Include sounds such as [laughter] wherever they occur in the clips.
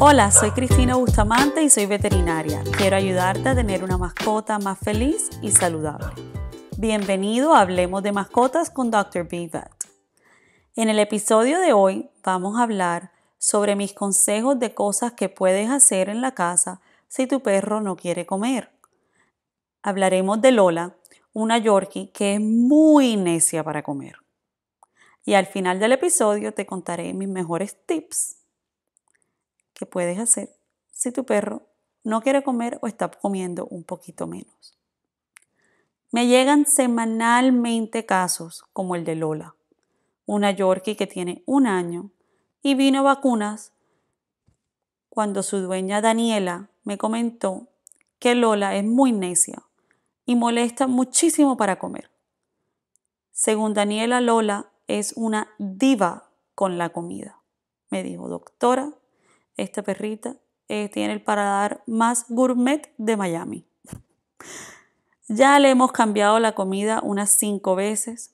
Hola, soy Cristina Bustamante y soy veterinaria. Quiero ayudarte a tener una mascota más feliz y saludable. Bienvenido a Hablemos de Mascotas con Dr. B. En el episodio de hoy vamos a hablar sobre mis consejos de cosas que puedes hacer en la casa si tu perro no quiere comer. Hablaremos de Lola, una Yorkie que es muy necia para comer. Y al final del episodio te contaré mis mejores tips que puedes hacer si tu perro no quiere comer o está comiendo un poquito menos. Me llegan semanalmente casos como el de Lola, una Yorkie que tiene un año y vino vacunas cuando su dueña Daniela me comentó que Lola es muy necia y molesta muchísimo para comer. Según Daniela, Lola es una diva con la comida. Me dijo, doctora, esta perrita eh, tiene el paradar más gourmet de Miami. Ya le hemos cambiado la comida unas cinco veces.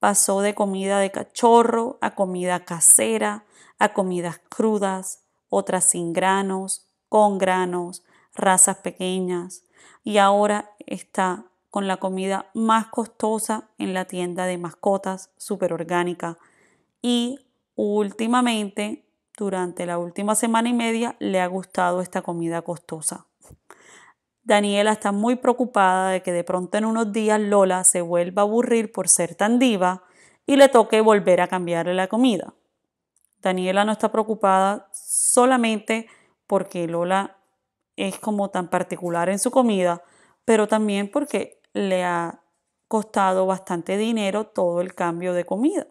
Pasó de comida de cachorro a comida casera, a comidas crudas, otras sin granos, con granos, razas pequeñas. Y ahora está con la comida más costosa en la tienda de mascotas, súper orgánica. Y últimamente durante la última semana y media le ha gustado esta comida costosa. Daniela está muy preocupada de que de pronto en unos días Lola se vuelva a aburrir por ser tan diva y le toque volver a cambiarle la comida. Daniela no está preocupada solamente porque Lola es como tan particular en su comida, pero también porque le ha costado bastante dinero todo el cambio de comida.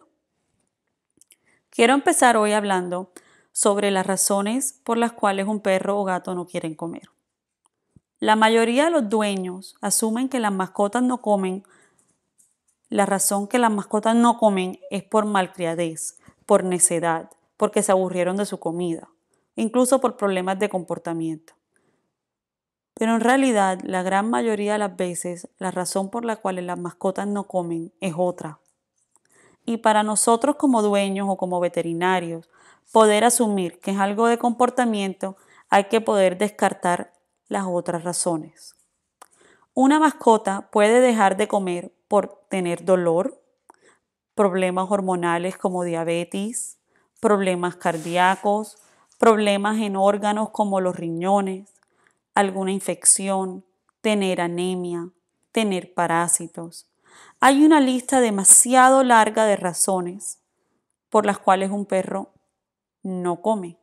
Quiero empezar hoy hablando sobre las razones por las cuales un perro o gato no quieren comer. La mayoría de los dueños asumen que las mascotas no comen. La razón que las mascotas no comen es por malcriadez, por necedad, porque se aburrieron de su comida, incluso por problemas de comportamiento. Pero en realidad, la gran mayoría de las veces, la razón por la cual las mascotas no comen es otra. Y para nosotros como dueños o como veterinarios, poder asumir que es algo de comportamiento, hay que poder descartar las otras razones. Una mascota puede dejar de comer por tener dolor, problemas hormonales como diabetes, problemas cardíacos, problemas en órganos como los riñones, alguna infección, tener anemia, tener parásitos. Hay una lista demasiado larga de razones por las cuales un perro no come.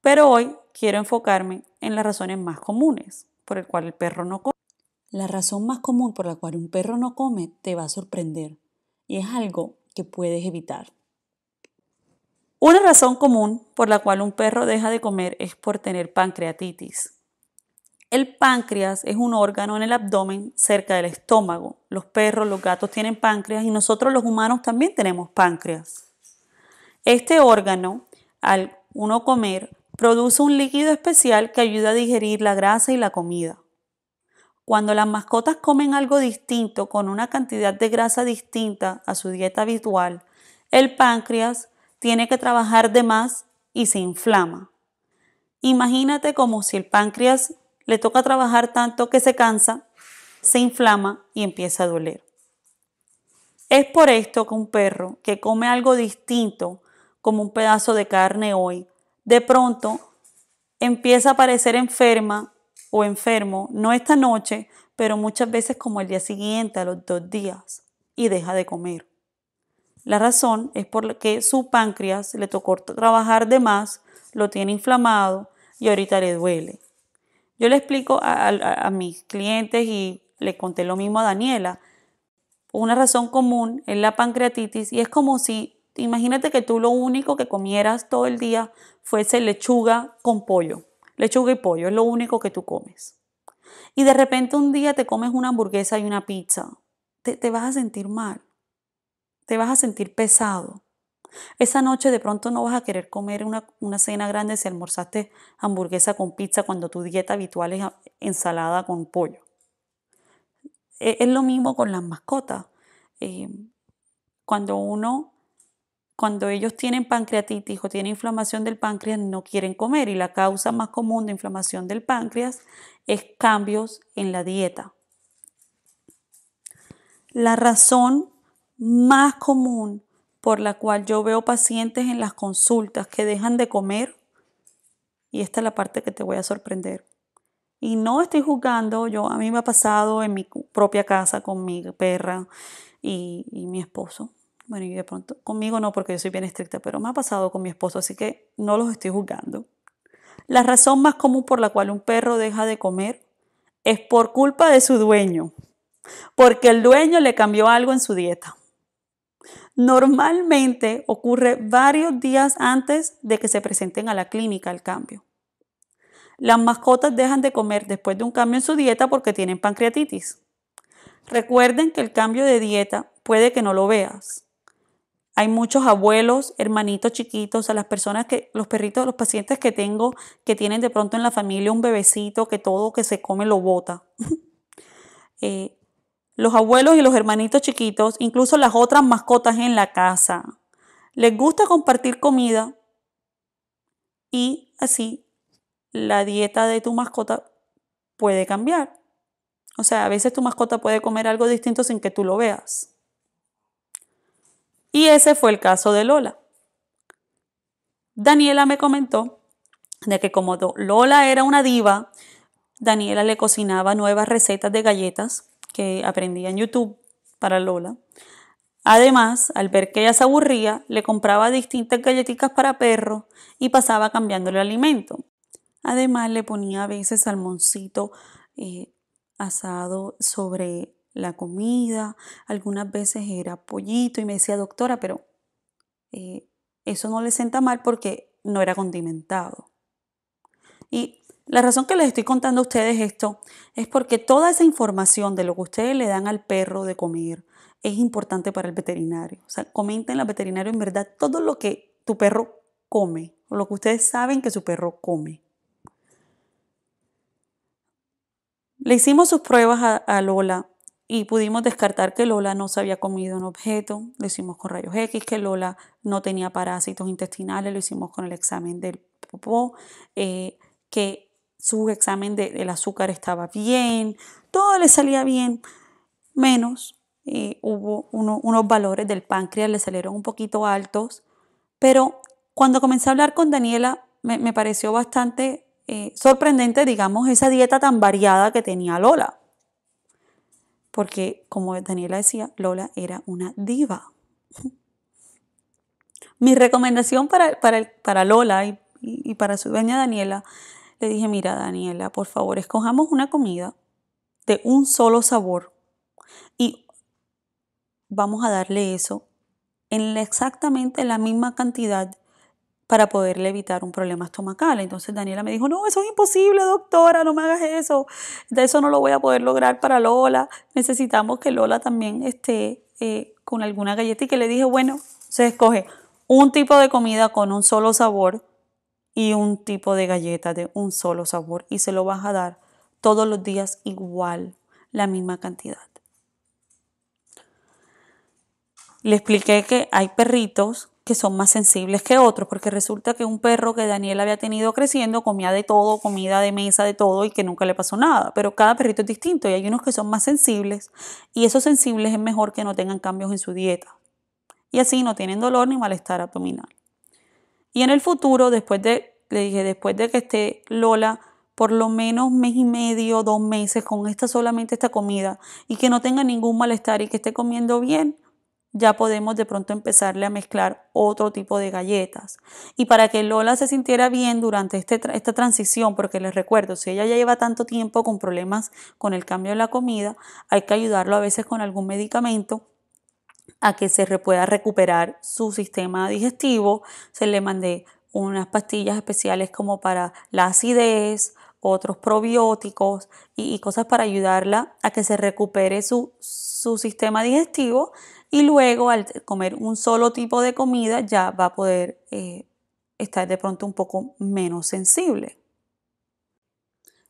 Pero hoy quiero enfocarme en las razones más comunes por el cual el perro no come. La razón más común por la cual un perro no come te va a sorprender y es algo que puedes evitar. Una razón común por la cual un perro deja de comer es por tener pancreatitis. El páncreas es un órgano en el abdomen cerca del estómago. Los perros, los gatos tienen páncreas y nosotros los humanos también tenemos páncreas. Este órgano, al uno comer, produce un líquido especial que ayuda a digerir la grasa y la comida. Cuando las mascotas comen algo distinto con una cantidad de grasa distinta a su dieta habitual, el páncreas tiene que trabajar de más y se inflama. Imagínate como si el páncreas le toca trabajar tanto que se cansa, se inflama y empieza a doler. Es por esto que un perro que come algo distinto como un pedazo de carne hoy. De pronto empieza a parecer enferma o enfermo, no esta noche, pero muchas veces como el día siguiente, a los dos días, y deja de comer. La razón es porque su páncreas le tocó trabajar de más, lo tiene inflamado y ahorita le duele. Yo le explico a, a mis clientes y le conté lo mismo a Daniela. Una razón común es la pancreatitis y es como si Imagínate que tú lo único que comieras todo el día fuese lechuga con pollo. Lechuga y pollo es lo único que tú comes. Y de repente un día te comes una hamburguesa y una pizza. Te, vas a sentir mal. Te vas a sentir pesado. Esa noche de pronto no vas a querer comer una, cena grande si almorzaste hamburguesa con pizza cuando tu dieta habitual es ensalada con pollo. E, es, lo mismo con las mascotas. Eh, cuando uno cuando ellos tienen pancreatitis o tienen inflamación del páncreas, no quieren comer y la causa más común de inflamación del páncreas es cambios en la dieta. La razón más común por la cual yo veo pacientes en las consultas que dejan de comer, y esta es la parte que te voy a sorprender, y no estoy juzgando, yo a mí me ha pasado en mi propia casa con mi perra y mi esposo bueno, y de pronto conmigo no, porque yo soy bien estricta, pero me ha pasado con mi esposo, así que no los estoy juzgando. La razón más común por la cual un perro deja de comer es por culpa de su dueño, porque el dueño le cambió algo en su dieta. Normalmente ocurre varios días antes de que se presenten a la clínica el cambio. Las mascotas dejan de comer después de un cambio en su dieta porque tienen pancreatitis. Recuerden que el cambio de dieta puede que no lo veas, hay muchos abuelos, hermanitos chiquitos, a las personas que, los perritos, los pacientes que tengo que tienen de pronto en la familia un bebecito que todo que se come lo bota. [laughs] Eh, los abuelos y los hermanitos chiquitos, incluso las otras mascotas en la casa, les gusta compartir comida y así la dieta de tu mascota puede cambiar. O sea, a veces tu mascota puede comer algo distinto sin que tú lo veas. Y ese fue el caso de Lola. Daniela me comentó de que como Lola era una diva, Daniela le cocinaba nuevas recetas de galletas que aprendía en YouTube para Lola. Además, al ver que ella se aburría, le compraba distintas galletitas para perro y pasaba cambiándole el alimento. Además, le ponía a veces salmoncito eh, asado sobre la comida, algunas veces era pollito y me decía, doctora, pero eh, eso no le senta mal porque no era condimentado. Y la razón que les estoy contando a ustedes esto es porque toda esa información de lo que ustedes le dan al perro de comer es importante para el veterinario. O sea, comenten al veterinario en verdad todo lo que tu perro come, o lo que ustedes saben que su perro come. Le hicimos sus pruebas a Lola y pudimos descartar que Lola no se había comido un objeto, lo hicimos con rayos X, que Lola no tenía parásitos intestinales, lo hicimos con el examen del popó, eh, que su examen del azúcar estaba bien, todo le salía bien, menos eh, hubo unos valores del páncreas, le salieron un poquito altos, pero cuando comencé a hablar con Daniela me, pareció bastante eh, sorprendente, digamos, esa dieta tan variada que tenía Lola porque como Daniela decía, Lola era una diva. [laughs] Mi recomendación para, para Lola y, y para su dueña Daniela, le dije, mira Daniela, por favor, escojamos una comida de un solo sabor y vamos a darle eso en exactamente la misma cantidad para poderle evitar un problema estomacal. Entonces Daniela me dijo, no, eso es imposible, doctora, no me hagas eso, de eso no lo voy a poder lograr para Lola, necesitamos que Lola también esté eh, con alguna galleta y que le dije, bueno, se escoge un tipo de comida con un solo sabor y un tipo de galleta de un solo sabor y se lo vas a dar todos los días igual, la misma cantidad. Le expliqué que hay perritos que son más sensibles que otros, porque resulta que un perro que Daniel había tenido creciendo comía de todo, comida de mesa, de todo, y que nunca le pasó nada, pero cada perrito es distinto y hay unos que son más sensibles y esos sensibles es mejor que no tengan cambios en su dieta. Y así no tienen dolor ni malestar abdominal. Y en el futuro, después de, le dije, después de que esté Lola por lo menos mes y medio, dos meses con esta solamente esta comida y que no tenga ningún malestar y que esté comiendo bien, ya podemos de pronto empezarle a mezclar otro tipo de galletas. Y para que Lola se sintiera bien durante este esta transición, porque les recuerdo, si ella ya lleva tanto tiempo con problemas con el cambio de la comida, hay que ayudarlo a veces con algún medicamento a que se pueda recuperar su sistema digestivo. Se le mandé unas pastillas especiales como para la acidez, otros probióticos y, cosas para ayudarla a que se recupere su, su sistema digestivo y luego al comer un solo tipo de comida ya va a poder eh, estar de pronto un poco menos sensible.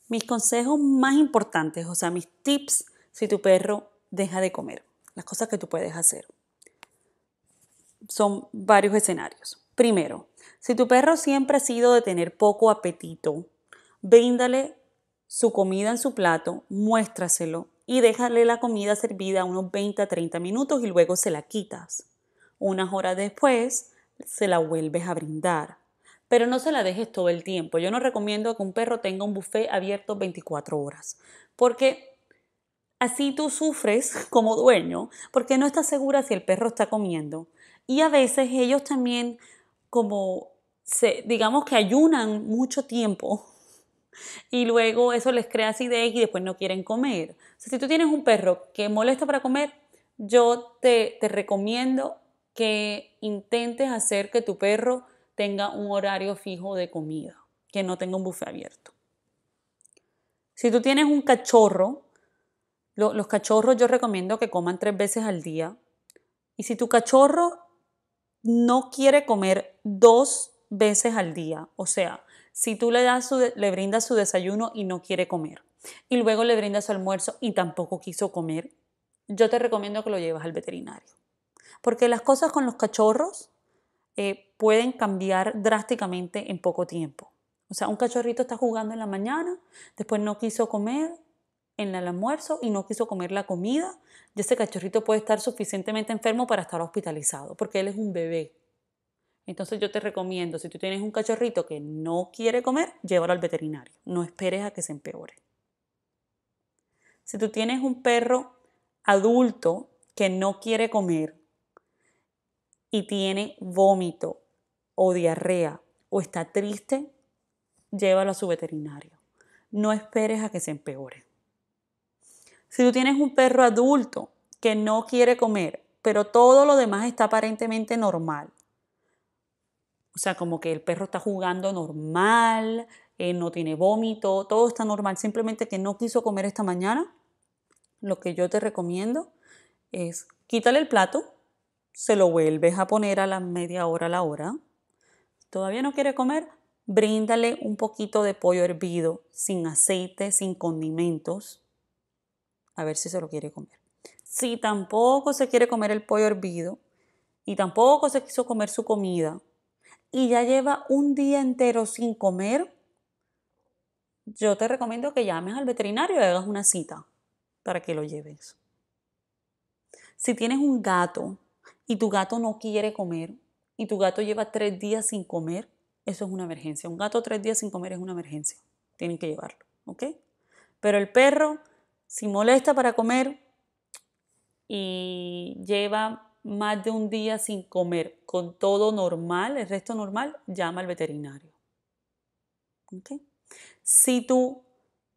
Mis consejos más importantes, o sea, mis tips si tu perro deja de comer, las cosas que tú puedes hacer. Son varios escenarios. Primero, si tu perro siempre ha sido de tener poco apetito, bríndale su comida en su plato, muéstraselo y déjale la comida servida unos 20 a 30 minutos y luego se la quitas. Unas horas después se la vuelves a brindar. Pero no se la dejes todo el tiempo. Yo no recomiendo que un perro tenga un buffet abierto 24 horas, porque Así tú sufres [laughs] como dueño porque no estás segura si el perro está comiendo. Y a veces ellos también como se, digamos que ayunan mucho tiempo y luego eso les crea acidez y después no quieren comer. si tú tienes un perro que molesta para comer, yo te, recomiendo que intentes hacer que tu perro tenga un horario fijo de comida, que no tenga un buffet abierto. Si tú tienes un cachorro, los cachorros yo recomiendo que coman tres veces al día. Y si tu cachorro no quiere comer dos veces al día, o sea, si tú le, das le brindas su desayuno y no quiere comer, y luego le brindas su almuerzo y tampoco quiso comer, yo te recomiendo que lo llevas al veterinario. Porque las cosas con los cachorros eh, pueden cambiar drásticamente en poco tiempo. O sea, un cachorrito está jugando en la mañana, después no quiso comer en el almuerzo y no quiso comer la comida, y ese cachorrito puede estar suficientemente enfermo para estar hospitalizado, porque él es un bebé, entonces yo te recomiendo, si tú tienes un cachorrito que no quiere comer, llévalo al veterinario. No esperes a que se empeore. Si tú tienes un perro adulto que no quiere comer y tiene vómito o diarrea o está triste, llévalo a su veterinario. No esperes a que se empeore. Si tú tienes un perro adulto que no quiere comer, pero todo lo demás está aparentemente normal, o sea, como que el perro está jugando normal, eh, no tiene vómito, todo está normal, simplemente que no quiso comer esta mañana. Lo que yo te recomiendo es quítale el plato, se lo vuelves a poner a la media hora a la hora. Todavía no quiere comer, bríndale un poquito de pollo hervido, sin aceite, sin condimentos, a ver si se lo quiere comer. Si tampoco se quiere comer el pollo hervido y tampoco se quiso comer su comida, y ya lleva un día entero sin comer, yo te recomiendo que llames al veterinario y hagas una cita para que lo lleves. Si tienes un gato y tu gato no quiere comer y tu gato lleva tres días sin comer, eso es una emergencia. Un gato tres días sin comer es una emergencia. Tienen que llevarlo, ¿ok? Pero el perro, si molesta para comer y lleva más de un día sin comer, con todo normal, el resto normal, llama al veterinario. Si tu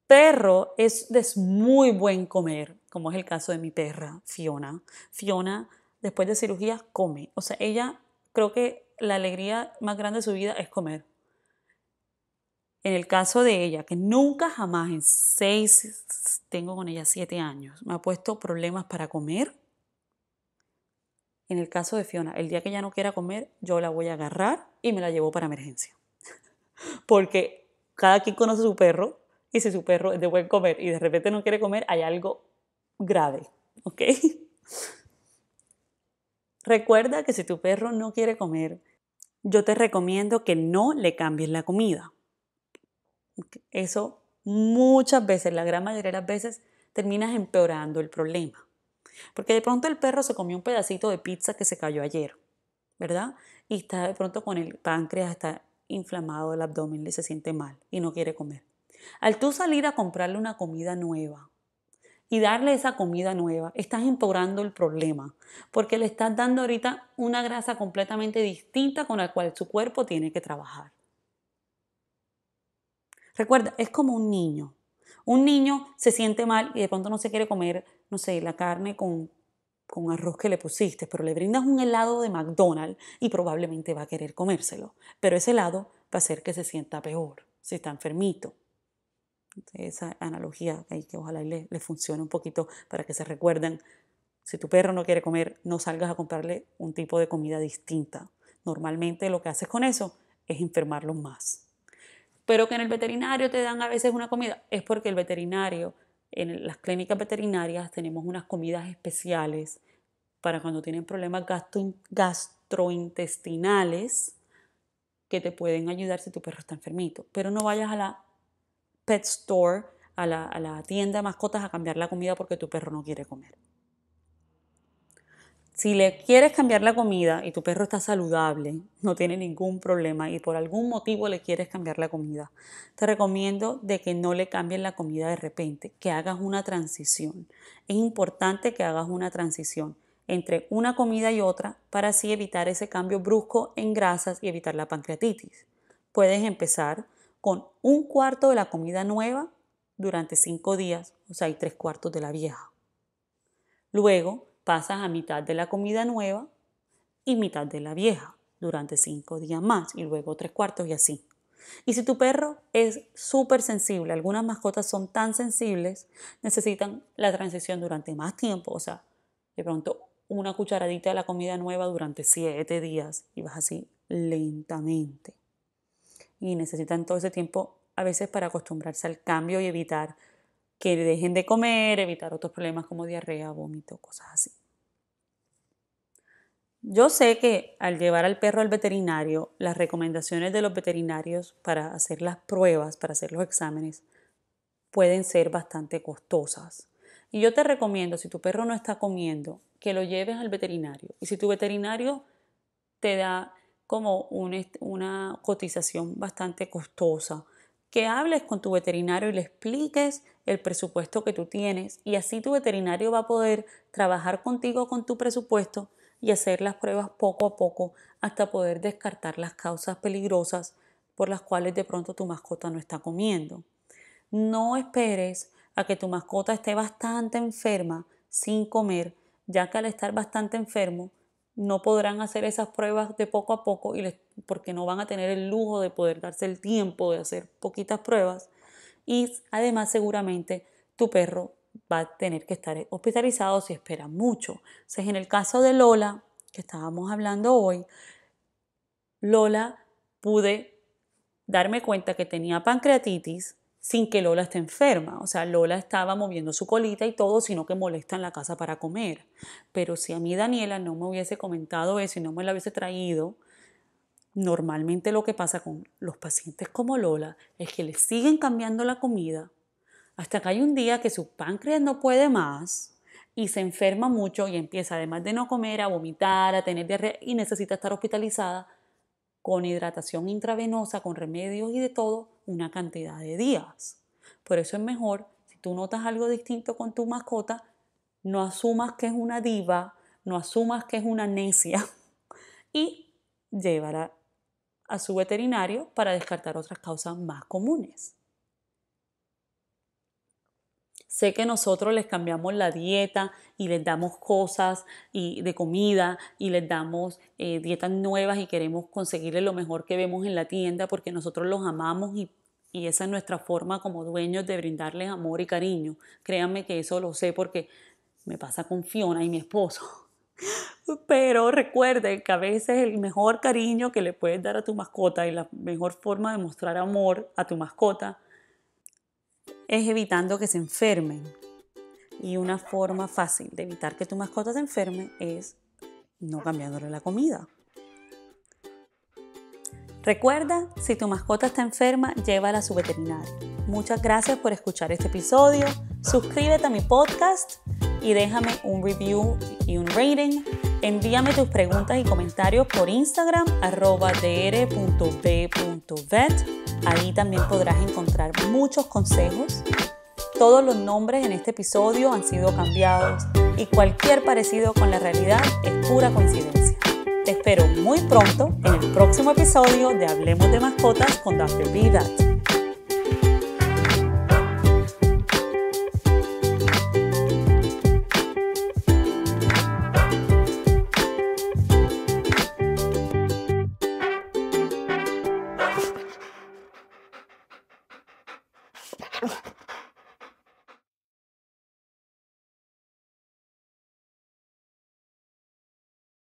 perro es de muy buen comer, como es el caso de mi perra, Fiona, Fiona después de cirugía come. O sea, ella creo que la alegría más grande de su vida es comer. En el caso de ella, que nunca jamás en seis, tengo con ella siete años, me ha puesto problemas para comer en el caso de Fiona, el día que ella no quiera comer, yo la voy a agarrar y me la llevo para emergencia. [laughs] Porque cada quien conoce su perro y si su perro es de buen comer y de repente no quiere comer, hay algo grave, ¿ok? [laughs] Recuerda que si tu perro no quiere comer, yo te recomiendo que no le cambies la comida. Eso muchas veces, la gran mayoría de las veces, terminas empeorando el problema. Porque de pronto el perro se comió un pedacito de pizza que se cayó ayer, ¿verdad? Y está de pronto con el páncreas, está inflamado el abdomen, le se siente mal y no quiere comer. Al tú salir a comprarle una comida nueva y darle esa comida nueva, estás empeorando el problema, porque le estás dando ahorita una grasa completamente distinta con la cual su cuerpo tiene que trabajar. Recuerda, es como un niño. Un niño se siente mal y de pronto no se quiere comer no sé, la carne con, con arroz que le pusiste, pero le brindas un helado de McDonald's y probablemente va a querer comérselo. Pero ese helado va a hacer que se sienta peor, si está enfermito. Esa analogía que ojalá le, funcione un poquito para que se recuerden. Si tu perro no quiere comer, no salgas a comprarle un tipo de comida distinta. Normalmente lo que haces con eso es enfermarlo más. Pero que en el veterinario te dan a veces una comida, es porque el veterinario en las clínicas veterinarias tenemos unas comidas especiales para cuando tienen problemas gastro, gastrointestinales que te pueden ayudar si tu perro está enfermito. Pero no vayas a la pet store, a la, a la tienda de mascotas a cambiar la comida porque tu perro no quiere comer. Si le quieres cambiar la comida y tu perro está saludable, no tiene ningún problema y por algún motivo le quieres cambiar la comida, te recomiendo de que no le cambien la comida de repente, que hagas una transición. Es importante que hagas una transición entre una comida y otra para así evitar ese cambio brusco en grasas y evitar la pancreatitis. Puedes empezar con un cuarto de la comida nueva durante cinco días, o sea, hay tres cuartos de la vieja. Luego, pasas a mitad de la comida nueva y mitad de la vieja durante cinco días más y luego tres cuartos y así. Y si tu perro es súper sensible, algunas mascotas son tan sensibles, necesitan la transición durante más tiempo, o sea, de pronto una cucharadita de la comida nueva durante siete días y vas así lentamente. Y necesitan todo ese tiempo a veces para acostumbrarse al cambio y evitar que dejen de comer, evitar otros problemas como diarrea, vómito, cosas así. Yo sé que al llevar al perro al veterinario, las recomendaciones de los veterinarios para hacer las pruebas, para hacer los exámenes, pueden ser bastante costosas. Y yo te recomiendo, si tu perro no está comiendo, que lo lleves al veterinario. Y si tu veterinario te da como una cotización bastante costosa, que hables con tu veterinario y le expliques el presupuesto que tú tienes. Y así tu veterinario va a poder trabajar contigo con tu presupuesto y hacer las pruebas poco a poco hasta poder descartar las causas peligrosas por las cuales de pronto tu mascota no está comiendo. No esperes a que tu mascota esté bastante enferma sin comer, ya que al estar bastante enfermo no podrán hacer esas pruebas de poco a poco y porque no van a tener el lujo de poder darse el tiempo de hacer poquitas pruebas. Y además seguramente tu perro va a tener que estar hospitalizado si espera mucho. O sea, en el caso de Lola, que estábamos hablando hoy, Lola pude darme cuenta que tenía pancreatitis sin que Lola esté enferma. O sea, Lola estaba moviendo su colita y todo, sino que molesta en la casa para comer. Pero si a mí Daniela no me hubiese comentado eso y no me la hubiese traído, normalmente lo que pasa con los pacientes como Lola es que le siguen cambiando la comida hasta que hay un día que su páncreas no puede más y se enferma mucho y empieza, además de no comer, a vomitar, a tener diarrea y necesita estar hospitalizada con hidratación intravenosa, con remedios y de todo, una cantidad de días. Por eso es mejor, si tú notas algo distinto con tu mascota, no asumas que es una diva, no asumas que es una necia [laughs] y llévala a su veterinario para descartar otras causas más comunes. Sé que nosotros les cambiamos la dieta y les damos cosas y de comida y les damos eh, dietas nuevas y queremos conseguirle lo mejor que vemos en la tienda porque nosotros los amamos y, y esa es nuestra forma como dueños de brindarles amor y cariño. Créanme que eso lo sé porque me pasa con Fiona y mi esposo. [laughs] Pero recuerden que a veces el mejor cariño que le puedes dar a tu mascota y la mejor forma de mostrar amor a tu mascota es evitando que se enfermen. Y una forma fácil de evitar que tu mascota se enferme es no cambiándole la comida. Recuerda, si tu mascota está enferma, llévala a su veterinario. Muchas gracias por escuchar este episodio. Suscríbete a mi podcast y déjame un review y un rating. Envíame tus preguntas y comentarios por Instagram arroba dr.b.vet. Ahí también podrás encontrar muchos consejos. Todos los nombres en este episodio han sido cambiados y cualquier parecido con la realidad es pura coincidencia. Te espero muy pronto en el próximo episodio de Hablemos de Mascotas con Dr. B.